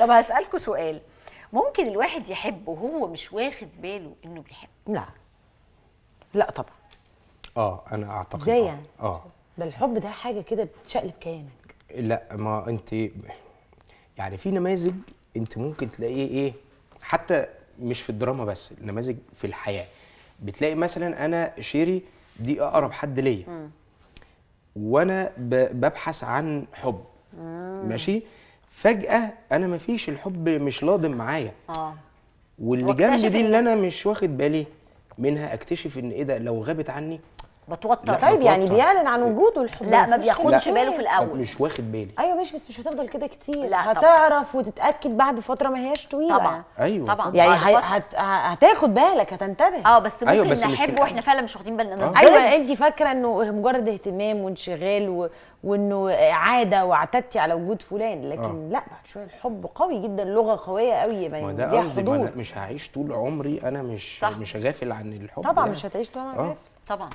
طب هسالكوا سؤال ممكن الواحد يحب وهو مش واخد باله انه بيحب لا لا طبعا اه انا اعتقد ازاي آه. يعني اه ده الحب ده حاجه كده بتشقلب كيانك لا ما انت يعني في نماذج انت ممكن تلاقيه ايه حتى مش في الدراما بس نماذج في الحياه بتلاقي مثلا انا شيري دي اقرب حد ليا وانا ببحث عن حب مم. ماشي فجاه انا مفيش الحب مش لاضم معايا اه واللي جنبي دي اللي انا مش واخد بالي منها اكتشف ان ايه ده لو غابت عني بتوتر طيب يعني بيعلن عن وجوده الحب لا ما بياخدش باله في الاول مش واخد بالي ايوه ماشي بس مش هتفضل كده كتير لا هتعرف طبعًا. وتتاكد بعد فتره ما هياش طويله طبعا ايوه طبعا يعني هت... هتاخد بالك هتنتبه اه بس أيوة، ممكن أيوة بس نحب واحنا فعلا مش واخدين بالنا آه. ايوه انت فاكره انه مجرد اهتمام وانشغال و... وانه عاده واعتدتي على وجود فلان لكن آه. لا بعد شويه الحب قوي جدا لغه قويه قوي ما ده انا مش هعيش طول عمري انا مش صح. مش غافل عن الحب طبعا مش هتعيش طول عمرك غافل آه. طبعا